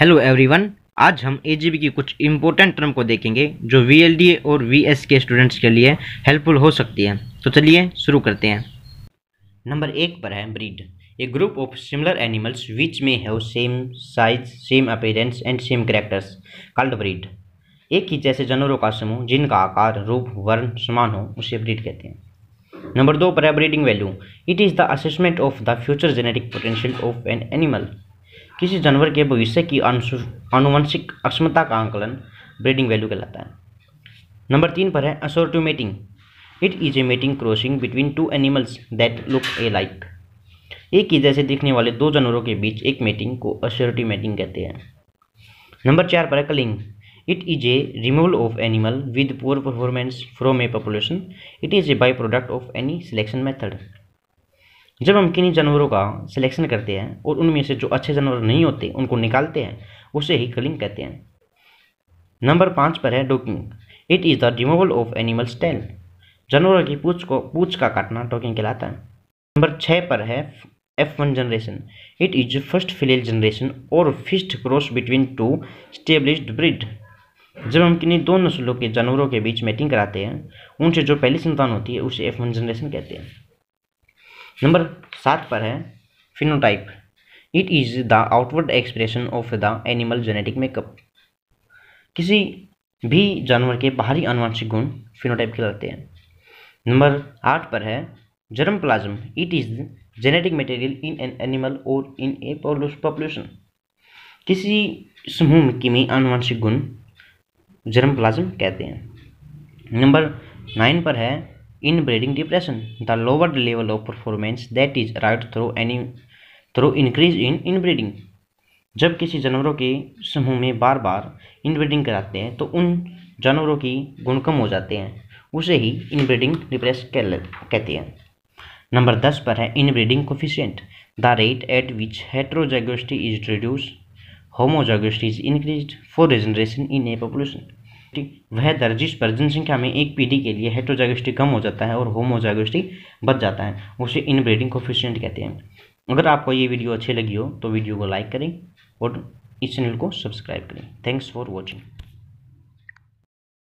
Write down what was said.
hello everyone आज हम ए की कुछ इम्पोर्टेंट टर्म को देखेंगे जो वी और वी के स्टूडेंट्स के लिए हेल्पफुल हो सकती है तो चलिए शुरू करते हैं नंबर एक पर है breed a group of similar animals which may have same size same appearance and same characters called breed एक ही जैसे जानवरों का समूह जिनका आकार रूप वर्ण समान हो उसे ब्रीड कहते हैं नंबर दो पर है breeding value it is the assessment of the future genetic potential of an animal किसी जानवर के भविष्य की आनुवंशिक अक्षमता का आंकलन ब्रीडिंग वैल्यू कहलाता है नंबर तीन पर है assortative mating it is a mating crossing between two animals that look alike एक ही जैसे दिखने वाले दो जानवरों के बीच एक मेटिंग को अश्योरिटी मेटिंग कहते हैं नंबर चार पर है culling it is a removal of animal with poor performance from a population it is a by product of any selection method जब हम किन्हीं जानवरों का सिलेक्शन करते हैं और उनमें से जो अच्छे जानवर नहीं होते उनको निकालते हैं उसे ही कलिंग कहते हैं नंबर पाँच पर है docking it is the removal of animals tail जानवरों की पूछ को पूछ का काटना डोकिंग कहलाता है नंबर छः पर है F one generation it is first filial generation or first cross between two established breed जब हम किन्हीं दो नस्लों के जानवरों के बीच मेटिंग कराते हैं उनसे जो पहली संतान होती है उसे एफ वन जनरेशन कहते हैं नंबर सात पर है phenotype it is the outward expression of the animal genetic makeup किसी भी जानवर के बाहरी अनुवांशिक गुण फिनोटाइप कहलाते हैं नंबर आठ पर है germ plasm it is genetic material in an animal or in a population किसी समूह की में आनुवंशिक गुण जर्म प्लाज्म कहते हैं नंबर नाइन पर है inbreeding depression the lower the level of performance that is arrived through any through increase in inbreeding जब किसी जानवरों के समूह में बार बार इनब्रीडिंग कराते हैं तो उन जानवरों की गुण कम हो जाते हैं उसे ही इनब्रीडिंग डिप्रेस कहते हैं नंबर दस पर है inbreeding coefficient the rate at which heterozygosity is reduce homozygosity is increase for regeneration in a population वह दर्जिश पर जनसंख्या में एक पीढ़ी के लिए हेट्रोजाइगोस्टिक कम हो जाता है और होमोजागोस्टी बच जाता है उसे इनब्रीडिंग कोफिशियंट कहते हैं अगर आपको ये वीडियो अच्छी लगी हो तो वीडियो को लाइक करें और इस चैनल को सब्सक्राइब करें थैंक्स फॉर वॉचिंग